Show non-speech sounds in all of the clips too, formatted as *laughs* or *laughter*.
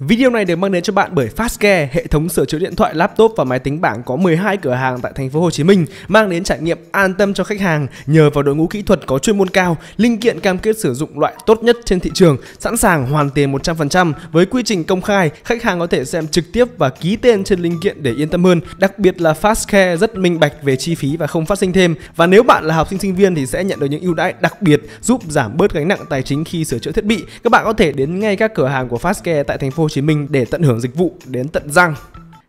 Video này được mang đến cho bạn bởi Fastcare, hệ thống sửa chữa điện thoại, laptop và máy tính bảng có 12 cửa hàng tại thành phố Hồ Chí Minh, mang đến trải nghiệm an tâm cho khách hàng nhờ vào đội ngũ kỹ thuật có chuyên môn cao, linh kiện cam kết sử dụng loại tốt nhất trên thị trường, sẵn sàng hoàn tiền 100% với quy trình công khai, khách hàng có thể xem trực tiếp và ký tên trên linh kiện để yên tâm hơn. Đặc biệt là Fastcare rất minh bạch về chi phí và không phát sinh thêm. Và nếu bạn là học sinh sinh viên thì sẽ nhận được những ưu đãi đặc biệt giúp giảm bớt gánh nặng tài chính khi sửa chữa thiết bị. Các bạn có thể đến ngay các cửa hàng của Fastcare tại thành phố Chí Minh để tận hưởng dịch vụ đến tận răng.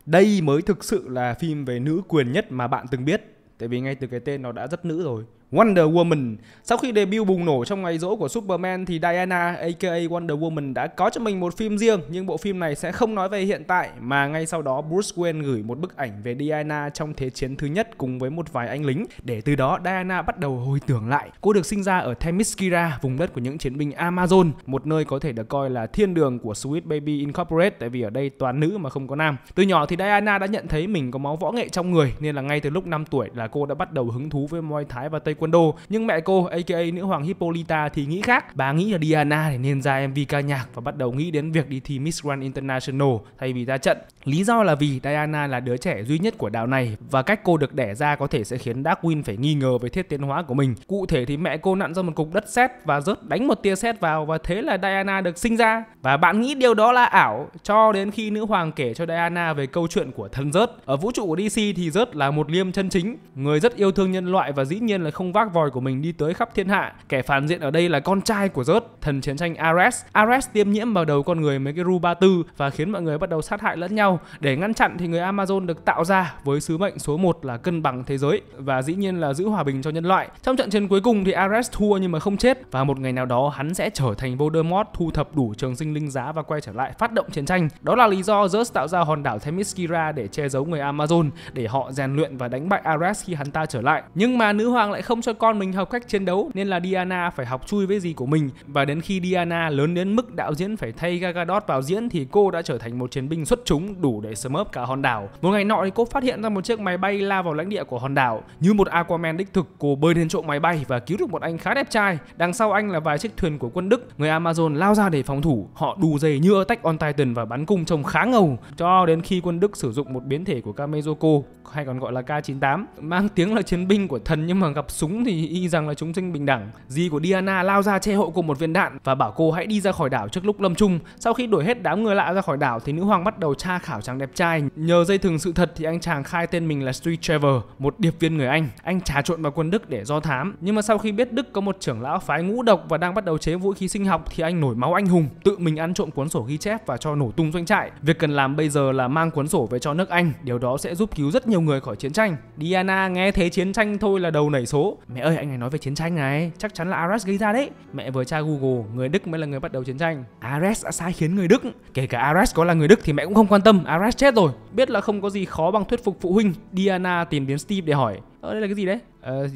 Đây mới thực sự là phim về nữ quyền nhất mà bạn từng biết. Tại vì ngay từ cái tên nó đã rất nữ rồi. Wonder Woman. Sau khi debut bùng nổ trong ngày rỗ của Superman thì Diana aka Wonder Woman đã có cho mình một phim riêng nhưng bộ phim này sẽ không nói về hiện tại mà ngay sau đó Bruce Wayne gửi một bức ảnh về Diana trong thế chiến thứ nhất cùng với một vài anh lính để từ đó Diana bắt đầu hồi tưởng lại. Cô được sinh ra ở Themyscira, vùng đất của những chiến binh Amazon, một nơi có thể được coi là thiên đường của Sweet Baby Incorporated, tại vì ở đây toàn nữ mà không có nam. Từ nhỏ thì Diana đã nhận thấy mình có máu võ nghệ trong người nên là ngay từ lúc 5 tuổi là cô đã bắt đầu hứng thú với Muay Thái và Tây taekwondo nhưng mẹ cô aka nữ hoàng Hippolyta thì nghĩ khác bà nghĩ là Diana để nên ra MV ca nhạc và bắt đầu nghĩ đến việc đi thi Miss Grand International thay vì ra trận lý do là vì Diana là đứa trẻ duy nhất của đảo này và cách cô được đẻ ra có thể sẽ khiến Darwin phải nghi ngờ về thiết tiến hóa của mình cụ thể thì mẹ cô nặn ra một cục đất sét và rớt đánh một tia sét vào và thế là Diana được sinh ra và bạn nghĩ điều đó là ảo cho đến khi nữ hoàng kể cho Diana về câu chuyện của thần rớt ở vũ trụ của DC thì rớt là một liêm chân chính người rất yêu thương nhân loại và dĩ nhiên là không ông vác vòi của mình đi tới khắp thiên hạ. Kẻ phản diện ở đây là con trai của Zeus, thần chiến tranh Ares. Ares tiêm nhiễm vào đầu con người mấy cái Ru ba tư và khiến mọi người bắt đầu sát hại lẫn nhau. Để ngăn chặn thì người Amazon được tạo ra với sứ mệnh số 1 là cân bằng thế giới và dĩ nhiên là giữ hòa bình cho nhân loại. Trong trận chiến cuối cùng thì Ares thua nhưng mà không chết và một ngày nào đó hắn sẽ trở thành Voldemort thu thập đủ trường sinh linh giá và quay trở lại phát động chiến tranh. Đó là lý do Zeus tạo ra hòn đảo Themyscira để che giấu người Amazon để họ rèn luyện và đánh bại Ares khi hắn ta trở lại. Nhưng mà nữ hoàng lại không không cho con mình học cách chiến đấu nên là Diana phải học chui với gì của mình và đến khi Diana lớn đến mức đạo diễn phải thay Gal vào diễn thì cô đã trở thành một chiến binh xuất chúng đủ để sớm ấp cả hòn đảo. Một ngày nọ thì cô phát hiện ra một chiếc máy bay lao vào lãnh địa của hòn đảo. Như một Aquaman đích thực, cô bơi đến chỗ máy bay và cứu được một anh khá đẹp trai. Đằng sau anh là vài chiếc thuyền của quân Đức. Người Amazon lao ra để phòng thủ, họ đù dày như Attack on Titan và bắn cung trông khá ngầu cho đến khi quân Đức sử dụng một biến thể của Kamezoko hay còn gọi là K98 mang tiếng là chiến binh của thần nhưng mà gặp súng Chúng thì y rằng là chúng sinh bình đẳng. Di của Diana lao ra che hộ cùng một viên đạn và bảo cô hãy đi ra khỏi đảo trước lúc lâm chung. Sau khi đuổi hết đám người lạ ra khỏi đảo thì nữ hoàng bắt đầu tra khảo chàng đẹp trai. Nhờ dây thừng sự thật thì anh chàng khai tên mình là Street Trevor, một điệp viên người Anh. Anh trà trộn vào quân Đức để do thám. Nhưng mà sau khi biết Đức có một trưởng lão phái ngũ độc và đang bắt đầu chế vũ khí sinh học thì anh nổi máu anh hùng, tự mình ăn trộm cuốn sổ ghi chép và cho nổ tung doanh trại. Việc cần làm bây giờ là mang cuốn sổ về cho nước Anh, điều đó sẽ giúp cứu rất nhiều người khỏi chiến tranh. Diana nghe thế chiến tranh thôi là đầu nảy số, mẹ ơi anh này nói về chiến tranh này chắc chắn là Ares gây ra đấy mẹ vừa tra Google người Đức mới là người bắt đầu chiến tranh Ares đã sai khiến người Đức kể cả Ares có là người Đức thì mẹ cũng không quan tâm Ares chết rồi biết là không có gì khó bằng thuyết phục phụ huynh Diana tìm đến Steve để hỏi ở ờ, đây là cái gì đấy uh,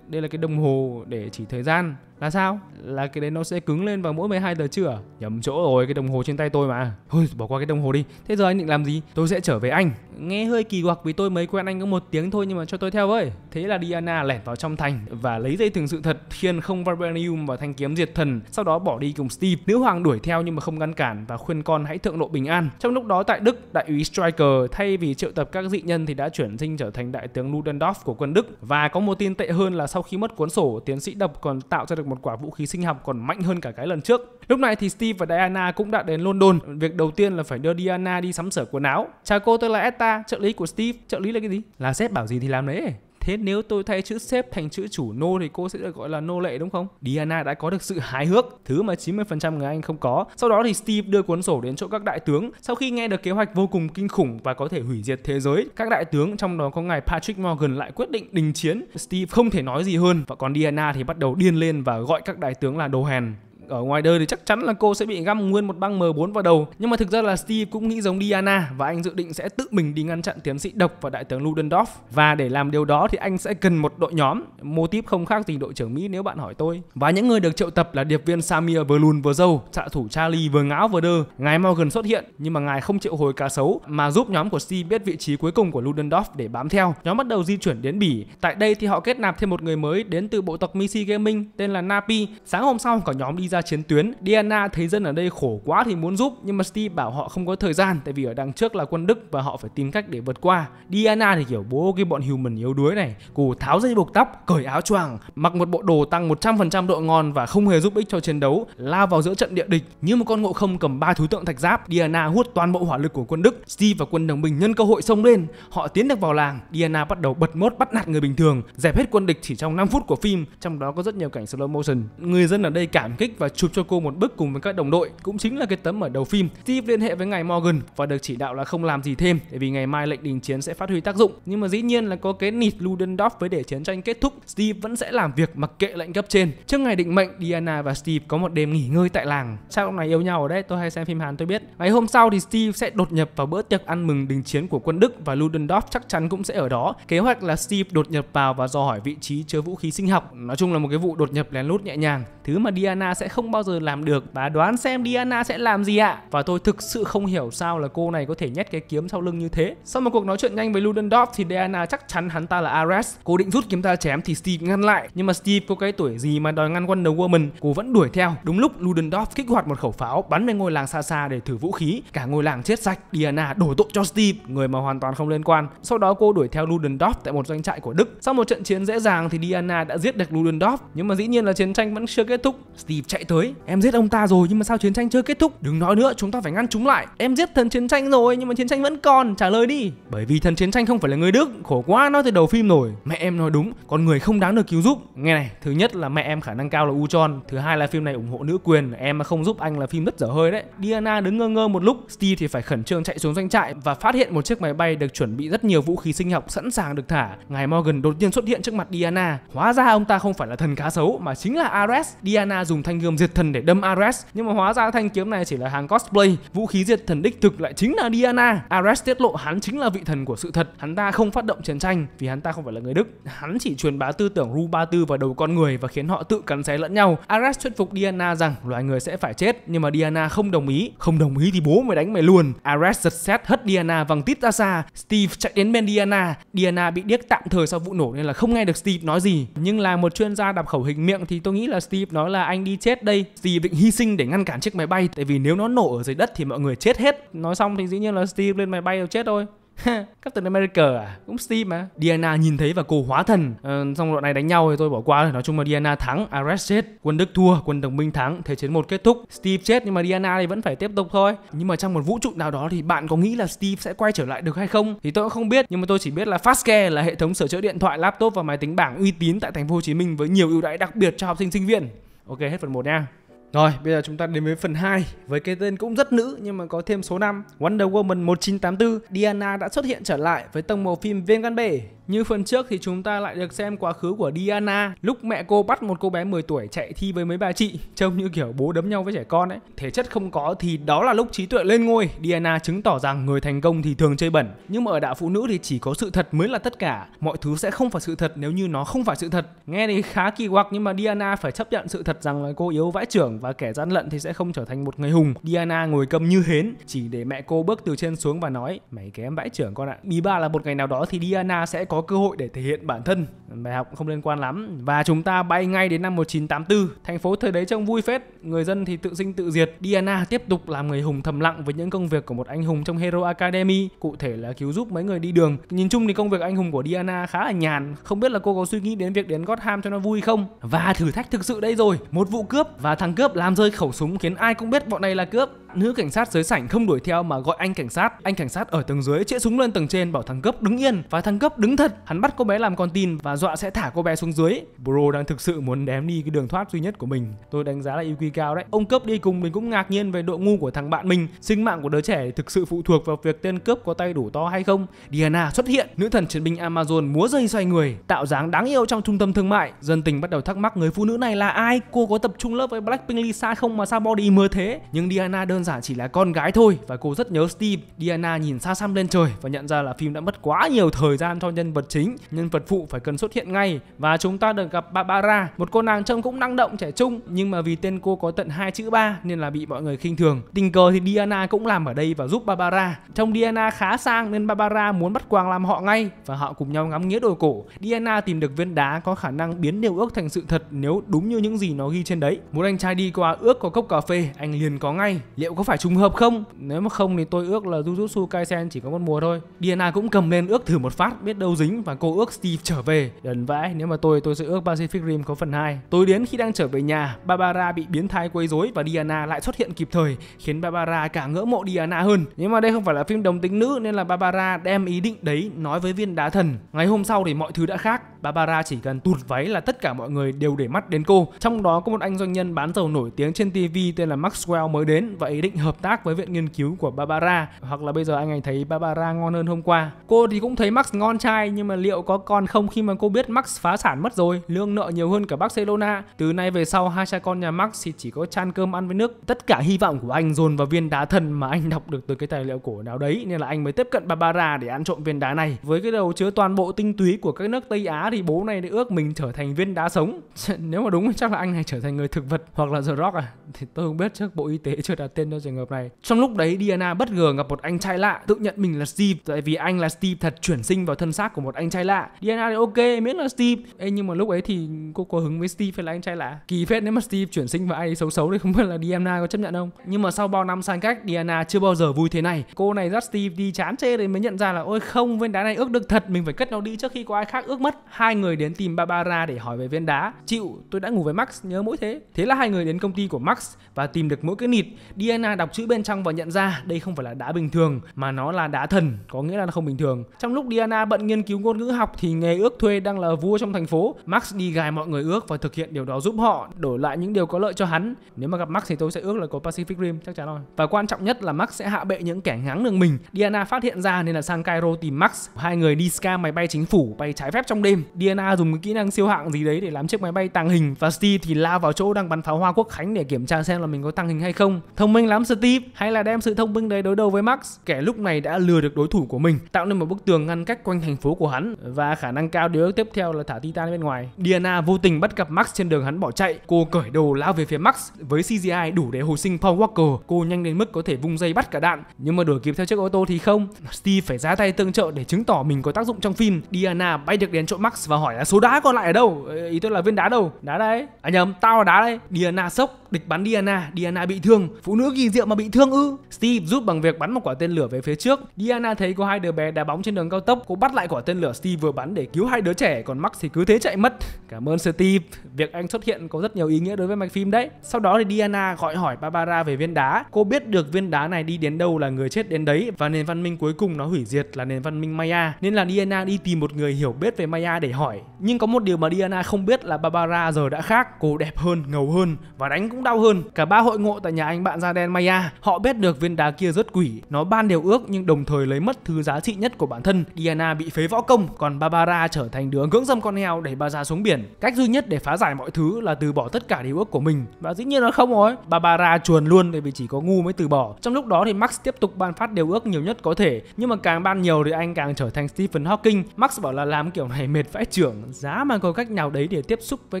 đây là cái đồng hồ để chỉ thời gian là sao là cái đấy nó sẽ cứng lên vào mỗi 12 giờ trưa nhầm chỗ rồi cái đồng hồ trên tay tôi mà thôi bỏ qua cái đồng hồ đi thế giờ anh định làm gì tôi sẽ trở về anh nghe hơi kỳ quặc vì tôi mới quen anh có một tiếng thôi nhưng mà cho tôi theo với thế là diana lẻn vào trong thành và lấy dây thừng sự thật khiên không vibranium và thanh kiếm diệt thần sau đó bỏ đi cùng steve nữ hoàng đuổi theo nhưng mà không ngăn cản và khuyên con hãy thượng lộ bình an trong lúc đó tại đức đại úy striker thay vì triệu tập các dị nhân thì đã chuyển sinh trở thành đại tướng ludendorff của quân đức và có một tin tệ hơn là sau khi mất cuốn sổ, tiến sĩ đập còn tạo ra được một quả vũ khí sinh học còn mạnh hơn cả cái lần trước. Lúc này thì Steve và Diana cũng đã đến London. Việc đầu tiên là phải đưa Diana đi sắm sửa quần áo. Chào cô, tôi là Etta, trợ lý của Steve. Trợ lý là cái gì? Là sếp bảo gì thì làm đấy. Thế nếu tôi thay chữ sếp thành chữ chủ nô thì cô sẽ được gọi là nô lệ đúng không? Diana đã có được sự hài hước, thứ mà 90% người Anh không có. Sau đó thì Steve đưa cuốn sổ đến chỗ các đại tướng. Sau khi nghe được kế hoạch vô cùng kinh khủng và có thể hủy diệt thế giới, các đại tướng trong đó có ngài Patrick Morgan lại quyết định đình chiến. Steve không thể nói gì hơn và còn Diana thì bắt đầu điên lên và gọi các đại tướng là đồ hèn ở ngoài đời thì chắc chắn là cô sẽ bị găm nguyên một băng M4 vào đầu. Nhưng mà thực ra là Steve cũng nghĩ giống Diana và anh dự định sẽ tự mình đi ngăn chặn tiến sĩ độc và đại tướng Ludendorff. Và để làm điều đó thì anh sẽ cần một đội nhóm, mô típ không khác gì đội trưởng Mỹ nếu bạn hỏi tôi. Và những người được triệu tập là điệp viên Samir vừa lùn vừa dâu, xạ thủ Charlie vừa ngáo vừa đơ. Ngài Morgan xuất hiện nhưng mà ngài không triệu hồi cá sấu mà giúp nhóm của Steve biết vị trí cuối cùng của Ludendorff để bám theo. Nhóm bắt đầu di chuyển đến Bỉ. Tại đây thì họ kết nạp thêm một người mới đến từ bộ tộc Missy Gaming tên là Napi. Sáng hôm sau cả nhóm đi ra ra chiến tuyến. Diana thấy dân ở đây khổ quá thì muốn giúp nhưng mà Steve bảo họ không có thời gian tại vì ở đằng trước là quân Đức và họ phải tìm cách để vượt qua. Diana thì kiểu bố cái bọn human yếu đuối này, cù tháo dây buộc tóc, cởi áo choàng, mặc một bộ đồ tăng 100% độ ngon và không hề giúp ích cho chiến đấu, lao vào giữa trận địa địch như một con ngộ không cầm ba thú tượng thạch giáp. Diana hút toàn bộ hỏa lực của quân Đức, Steve và quân đồng minh nhân cơ hội xông lên, họ tiến được vào làng, Diana bắt đầu bật mốt bắt nạt người bình thường, dẹp hết quân địch chỉ trong 5 phút của phim, trong đó có rất nhiều cảnh slow motion. Người dân ở đây cảm kích và và chụp cho cô một bức cùng với các đồng đội cũng chính là cái tấm ở đầu phim. Steve liên hệ với ngài Morgan và được chỉ đạo là không làm gì thêm bởi vì ngày mai lệnh đình chiến sẽ phát huy tác dụng. Nhưng mà dĩ nhiên là có cái nịt Ludendorff với để chiến tranh kết thúc, Steve vẫn sẽ làm việc mặc kệ lệnh cấp trên. Trước ngày định mệnh, Diana và Steve có một đêm nghỉ ngơi tại làng. Sao ông này yêu nhau ở đấy? Tôi hay xem phim Hàn tôi biết. Ngày hôm sau thì Steve sẽ đột nhập vào bữa tiệc ăn mừng đình chiến của quân Đức và Ludendorff chắc chắn cũng sẽ ở đó. Kế hoạch là Steve đột nhập vào và dò hỏi vị trí chứa vũ khí sinh học. Nói chung là một cái vụ đột nhập lén lút nhẹ nhàng, thứ mà Diana sẽ không bao giờ làm được và đoán xem Diana sẽ làm gì ạ à? và tôi thực sự không hiểu sao là cô này có thể nhét cái kiếm sau lưng như thế sau một cuộc nói chuyện nhanh với Ludendorff thì Diana chắc chắn hắn ta là Ares cô định rút kiếm ta chém thì Steve ngăn lại nhưng mà Steve có cái tuổi gì mà đòi ngăn Wonder Woman cô vẫn đuổi theo đúng lúc Ludendorff kích hoạt một khẩu pháo bắn về ngôi làng xa xa để thử vũ khí cả ngôi làng chết sạch Diana đổ tội cho Steve người mà hoàn toàn không liên quan sau đó cô đuổi theo Ludendorff tại một doanh trại của Đức sau một trận chiến dễ dàng thì Diana đã giết được Ludendorff nhưng mà dĩ nhiên là chiến tranh vẫn chưa kết thúc Steve chạy chạy tới em giết ông ta rồi nhưng mà sao chiến tranh chưa kết thúc đừng nói nữa chúng ta phải ngăn chúng lại em giết thần chiến tranh rồi nhưng mà chiến tranh vẫn còn trả lời đi bởi vì thần chiến tranh không phải là người đức khổ quá nói từ đầu phim rồi mẹ em nói đúng con người không đáng được cứu giúp nghe này thứ nhất là mẹ em khả năng cao là u tròn thứ hai là phim này ủng hộ nữ quyền em mà không giúp anh là phim rất dở hơi đấy diana đứng ngơ ngơ một lúc steve thì phải khẩn trương chạy xuống doanh trại và phát hiện một chiếc máy bay được chuẩn bị rất nhiều vũ khí sinh học sẵn sàng được thả ngài morgan đột nhiên xuất hiện trước mặt diana hóa ra ông ta không phải là thần cá sấu mà chính là ares diana dùng thanh gươm thường diệt thần để đâm Ares nhưng mà hóa ra thanh kiếm này chỉ là hàng cosplay vũ khí diệt thần đích thực lại chính là Diana Ares tiết lộ hắn chính là vị thần của sự thật hắn ta không phát động chiến tranh vì hắn ta không phải là người Đức hắn chỉ truyền bá tư tưởng Ru Ba Tư vào đầu con người và khiến họ tự cắn xé lẫn nhau Ares thuyết phục Diana rằng loài người sẽ phải chết nhưng mà Diana không đồng ý không đồng ý thì bố mày đánh mày luôn Ares giật xét hất Diana văng tít ra xa Steve chạy đến bên Diana Diana bị điếc tạm thời sau vụ nổ nên là không nghe được Steve nói gì nhưng là một chuyên gia đạp khẩu hình miệng thì tôi nghĩ là Steve nói là anh đi chết đây Steve định hy sinh để ngăn cản chiếc máy bay tại vì nếu nó nổ ở dưới đất thì mọi người chết hết nói xong thì dĩ nhiên là Steve lên máy bay rồi chết thôi *laughs* Captain America à? Cũng Steve mà Diana nhìn thấy và cô hóa thần ờ, Xong đoạn này đánh nhau thì tôi bỏ qua Nói chung là Diana thắng, Ares chết Quân Đức thua, quân đồng minh thắng Thế chiến một kết thúc Steve chết nhưng mà Diana thì vẫn phải tiếp tục thôi Nhưng mà trong một vũ trụ nào đó thì bạn có nghĩ là Steve sẽ quay trở lại được hay không? Thì tôi cũng không biết Nhưng mà tôi chỉ biết là Fastcare là hệ thống sửa chữa điện thoại, laptop và máy tính bảng uy tín tại thành phố Hồ Chí Minh Với nhiều ưu đãi đặc biệt cho học sinh sinh viên ok hết phần 1 nha rồi, bây giờ chúng ta đến với phần 2 với cái tên cũng rất nữ nhưng mà có thêm số 5. Wonder Woman 1984, Diana đã xuất hiện trở lại với tông màu phim Viên Gan Bể. Như phần trước thì chúng ta lại được xem quá khứ của Diana Lúc mẹ cô bắt một cô bé 10 tuổi chạy thi với mấy bà chị Trông như kiểu bố đấm nhau với trẻ con ấy Thể chất không có thì đó là lúc trí tuệ lên ngôi Diana chứng tỏ rằng người thành công thì thường chơi bẩn Nhưng mà ở đạo phụ nữ thì chỉ có sự thật mới là tất cả Mọi thứ sẽ không phải sự thật nếu như nó không phải sự thật Nghe thì khá kỳ quặc nhưng mà Diana phải chấp nhận sự thật rằng là cô yếu vãi trưởng Và kẻ gian lận thì sẽ không trở thành một người hùng Diana ngồi câm như hến chỉ để mẹ cô bước từ trên xuống và nói Mày kém vãi trưởng con ạ Bí ba là một ngày nào đó thì Diana sẽ có có cơ hội để thể hiện bản thân bài học không liên quan lắm và chúng ta bay ngay đến năm 1984 thành phố thời đấy trông vui phết người dân thì tự sinh tự diệt Diana tiếp tục làm người hùng thầm lặng với những công việc của một anh hùng trong Hero Academy cụ thể là cứu giúp mấy người đi đường nhìn chung thì công việc anh hùng của Diana khá là nhàn không biết là cô có suy nghĩ đến việc đến Gotham cho nó vui không và thử thách thực sự đây rồi một vụ cướp và thằng cướp làm rơi khẩu súng khiến ai cũng biết bọn này là cướp nữ cảnh sát dưới sảnh không đuổi theo mà gọi anh cảnh sát anh cảnh sát ở tầng dưới chĩa súng lên tầng trên bảo thằng cướp đứng yên và thằng cướp đứng thật thật hắn bắt cô bé làm con tin và dọa sẽ thả cô bé xuống dưới bro đang thực sự muốn đếm đi cái đường thoát duy nhất của mình tôi đánh giá là IQ cao đấy ông cướp đi cùng mình cũng ngạc nhiên về độ ngu của thằng bạn mình sinh mạng của đứa trẻ thực sự phụ thuộc vào việc tên cướp có tay đủ to hay không Diana xuất hiện nữ thần chiến binh Amazon múa dây xoay người tạo dáng đáng yêu trong trung tâm thương mại dân tình bắt đầu thắc mắc người phụ nữ này là ai cô có tập trung lớp với Blackpink Lisa không mà sao body mưa thế nhưng Diana đơn giản chỉ là con gái thôi và cô rất nhớ Steve Diana nhìn xa xăm lên trời và nhận ra là phim đã mất quá nhiều thời gian cho nhân vật chính, nhân vật phụ phải cần xuất hiện ngay và chúng ta được gặp Barbara, một cô nàng trông cũng năng động trẻ trung nhưng mà vì tên cô có tận hai chữ ba nên là bị mọi người khinh thường. Tình cờ thì Diana cũng làm ở đây và giúp Barbara. Trong Diana khá sang nên Barbara muốn bắt quàng làm họ ngay và họ cùng nhau ngắm nghĩa đồ cổ. Diana tìm được viên đá có khả năng biến điều ước thành sự thật nếu đúng như những gì nó ghi trên đấy. Một anh trai đi qua ước có cốc cà phê, anh liền có ngay. Liệu có phải trùng hợp không? Nếu mà không thì tôi ước là Jujutsu Kaisen chỉ có một mùa thôi. Diana cũng cầm lên ước thử một phát, biết đâu gì dính và cô ước Steve trở về. Đần vãi, nếu mà tôi tôi sẽ ước Pacific Rim có phần 2. Tối đến khi đang trở về nhà, Barbara bị biến thái quấy rối và Diana lại xuất hiện kịp thời, khiến Barbara càng ngỡ mộ Diana hơn. Nhưng mà đây không phải là phim đồng tính nữ nên là Barbara đem ý định đấy nói với viên đá thần. Ngày hôm sau thì mọi thứ đã khác, Barbara chỉ cần tụt váy là tất cả mọi người đều để mắt đến cô. Trong đó có một anh doanh nhân bán dầu nổi tiếng trên TV tên là Maxwell mới đến và ý định hợp tác với viện nghiên cứu của Barbara. Hoặc là bây giờ anh ấy thấy Barbara ngon hơn hôm qua. Cô thì cũng thấy Max ngon trai nhưng mà liệu có còn không khi mà cô biết Max phá sản mất rồi, lương nợ nhiều hơn cả Barcelona. Từ nay về sau hai cha con nhà Max thì chỉ có chan cơm ăn với nước. Tất cả hy vọng của anh dồn vào viên đá thần mà anh đọc được từ cái tài liệu cổ nào đấy nên là anh mới tiếp cận Barbara để ăn trộm viên đá này. Với cái đầu chứa toàn bộ tinh túy của các nước Tây Á thì bố này đã ước mình trở thành viên đá sống. *laughs* Nếu mà đúng chắc là anh này trở thành người thực vật hoặc là The Rock à? Thì tôi không biết trước Bộ Y tế chưa đặt tên cho trường hợp này. Trong lúc đấy Diana bất ngờ gặp một anh trai lạ tự nhận mình là Steve tại vì anh là Steve thật chuyển sinh vào thân xác của một anh trai lạ DNA thì ok miễn là Steve Ê, nhưng mà lúc ấy thì cô có hứng với Steve hay là anh trai lạ kỳ phết nếu mà Steve chuyển sinh vào ai xấu xấu thì không biết là Diana có chấp nhận không nhưng mà sau bao năm sang cách Diana chưa bao giờ vui thế này cô này dắt Steve đi chán chê thì mới nhận ra là ôi không viên đá này ước được thật mình phải cất nó đi trước khi có ai khác ước mất hai người đến tìm Barbara để hỏi về viên đá chịu tôi đã ngủ với Max nhớ mỗi thế thế là hai người đến công ty của Max và tìm được mỗi cái nịt Diana đọc chữ bên trong và nhận ra đây không phải là đá bình thường mà nó là đá thần có nghĩa là nó không bình thường trong lúc Diana bận nghiên cứu cứu ngôn ngữ học thì nghề ước thuê đang là vua trong thành phố. Max đi gài mọi người ước và thực hiện điều đó giúp họ đổi lại những điều có lợi cho hắn. Nếu mà gặp Max thì tôi sẽ ước là có Pacific Rim chắc chắn rồi. Và quan trọng nhất là Max sẽ hạ bệ những kẻ ngáng đường mình. Diana phát hiện ra nên là sang Cairo tìm Max. Hai người đi scam máy bay chính phủ bay trái phép trong đêm. Diana dùng cái kỹ năng siêu hạng gì đấy để làm chiếc máy bay tàng hình và Steve thì lao vào chỗ đang bắn pháo hoa quốc khánh để kiểm tra xem là mình có tàng hình hay không. Thông minh lắm Steve, hay là đem sự thông minh đấy đối đầu với Max. Kẻ lúc này đã lừa được đối thủ của mình, tạo nên một bức tường ngăn cách quanh thành phố của của hắn và khả năng cao điều ước tiếp theo là thả Titan bên ngoài. Diana vô tình bắt gặp Max trên đường hắn bỏ chạy, cô cởi đồ lao về phía Max với CGI đủ để hồi sinh Paul Walker, cô nhanh đến mức có thể vung dây bắt cả đạn, nhưng mà đuổi kịp theo chiếc ô tô thì không. Steve phải ra tay tương trợ để chứng tỏ mình có tác dụng trong phim. Diana bay được đến chỗ Max và hỏi là số đá còn lại ở đâu? Ý tôi là viên đá đâu? Đá đây. À nhầm, tao là đá đây. Diana sốc địch bắn Diana, Diana bị thương. Phụ nữ kỳ diệu mà bị thương ư? Steve giúp bằng việc bắn một quả tên lửa về phía trước. Diana thấy có hai đứa bé đá bóng trên đường cao tốc, cô bắt lại quả tên lửa Steve vừa bắn để cứu hai đứa trẻ, còn Max thì cứ thế chạy mất. Cảm ơn Steve, việc anh xuất hiện có rất nhiều ý nghĩa đối với mạch phim đấy. Sau đó thì Diana gọi hỏi Barbara về viên đá. Cô biết được viên đá này đi đến đâu là người chết đến đấy và nền văn minh cuối cùng nó hủy diệt là nền văn minh Maya. Nên là Diana đi tìm một người hiểu biết về Maya để hỏi. Nhưng có một điều mà Diana không biết là Barbara giờ đã khác, cô đẹp hơn, ngầu hơn và đánh cũng đau hơn. Cả ba hội ngộ tại nhà anh bạn da đen Maya, họ biết được viên đá kia rất quỷ, nó ban đều ước nhưng đồng thời lấy mất thứ giá trị nhất của bản thân. Diana bị phế võ công, còn Barbara trở thành đứa ngưỡng dâm con heo để bà ra xuống biển. Cách duy nhất để phá giải mọi thứ là từ bỏ tất cả điều ước của mình. Và dĩ nhiên là không rồi, Barbara chuồn luôn bởi vì chỉ có ngu mới từ bỏ. Trong lúc đó thì Max tiếp tục ban phát điều ước nhiều nhất có thể, nhưng mà càng ban nhiều thì anh càng trở thành Stephen Hawking. Max bảo là làm kiểu này mệt vãi trưởng, giá mà có cách nào đấy để tiếp xúc với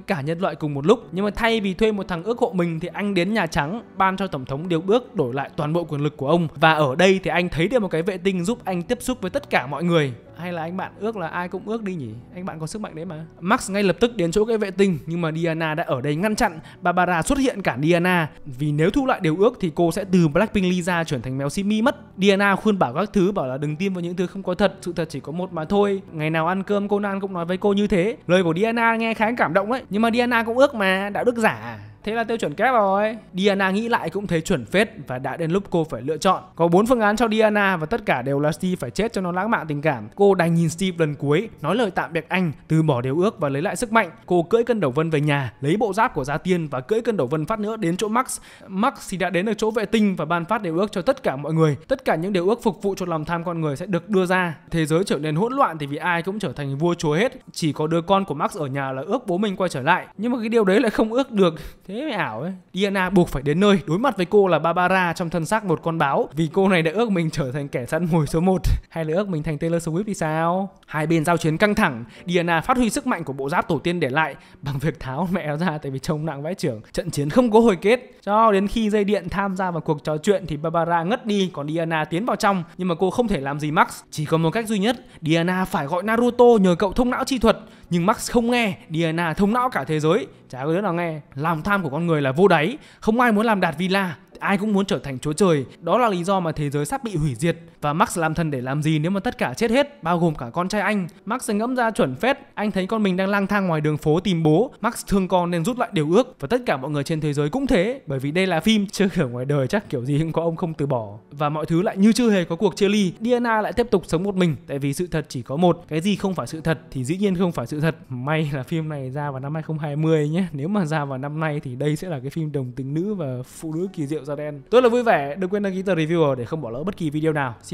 cả nhân loại cùng một lúc. Nhưng mà thay vì thuê một thằng ước hộ mình thì anh đến Nhà Trắng ban cho Tổng thống điều ước đổi lại toàn bộ quyền lực của ông và ở đây thì anh thấy được một cái vệ tinh giúp anh tiếp xúc với tất cả mọi người hay là anh bạn ước là ai cũng ước đi nhỉ anh bạn có sức mạnh đấy mà Max ngay lập tức đến chỗ cái vệ tinh nhưng mà Diana đã ở đây ngăn chặn Barbara xuất hiện cả Diana vì nếu thu lại điều ước thì cô sẽ từ Blackpink Lisa chuyển thành mèo Simi mất Diana khuyên bảo các thứ bảo là đừng tin vào những thứ không có thật sự thật chỉ có một mà thôi ngày nào ăn cơm Conan cũng nói với cô như thế lời của Diana nghe khá cảm động đấy nhưng mà Diana cũng ước mà đạo đức giả Thế là tiêu chuẩn kép rồi. Diana nghĩ lại cũng thấy chuẩn phết và đã đến lúc cô phải lựa chọn. Có bốn phương án cho Diana và tất cả đều là Steve phải chết cho nó lãng mạn tình cảm. Cô đành nhìn Steve lần cuối, nói lời tạm biệt anh, từ bỏ điều ước và lấy lại sức mạnh. Cô cưỡi cân đầu vân về nhà, lấy bộ giáp của gia tiên và cưỡi cân đầu vân phát nữa đến chỗ Max. Max thì đã đến được chỗ vệ tinh và ban phát điều ước cho tất cả mọi người. Tất cả những điều ước phục vụ cho lòng tham con người sẽ được đưa ra. Thế giới trở nên hỗn loạn thì vì ai cũng trở thành vua chúa hết. Chỉ có đứa con của Max ở nhà là ước bố mình quay trở lại. Nhưng mà cái điều đấy lại không ước được. Thế thế mới ảo ấy Diana buộc phải đến nơi đối mặt với cô là Barbara trong thân xác một con báo vì cô này đã ước mình trở thành kẻ săn mồi số 1 *laughs* hay là ước mình thành Taylor Swift thì sao hai bên giao chiến căng thẳng Diana phát huy sức mạnh của bộ giáp tổ tiên để lại bằng việc tháo *laughs* mẹ ra tại vì trông nặng vãi trưởng trận chiến không có hồi kết cho đến khi dây điện tham gia vào cuộc trò chuyện thì Barbara ngất đi còn Diana tiến vào trong nhưng mà cô không thể làm gì Max chỉ có một cách duy nhất Diana phải gọi Naruto nhờ cậu thông não chi thuật nhưng Max không nghe, Diana thông não cả thế giới, chả có đứa nào nghe. Lòng tham của con người là vô đáy, không ai muốn làm đạt Villa, ai cũng muốn trở thành chúa trời. Đó là lý do mà thế giới sắp bị hủy diệt và Max làm thần để làm gì nếu mà tất cả chết hết, bao gồm cả con trai anh. Max ngẫm ra chuẩn phết, anh thấy con mình đang lang thang ngoài đường phố tìm bố. Max thương con nên rút lại điều ước và tất cả mọi người trên thế giới cũng thế, bởi vì đây là phim chưa kiểu ngoài đời chắc kiểu gì cũng có ông không từ bỏ. Và mọi thứ lại như chưa hề có cuộc chia ly, Diana lại tiếp tục sống một mình tại vì sự thật chỉ có một, cái gì không phải sự thật thì dĩ nhiên không phải sự thật. May là phim này ra vào năm 2020 nhé. Nếu mà ra vào năm nay thì đây sẽ là cái phim đồng tính nữ và phụ nữ kỳ diệu da đen. Tôi là vui vẻ, đừng quên đăng ký tờ review để không bỏ lỡ bất kỳ video nào. Xin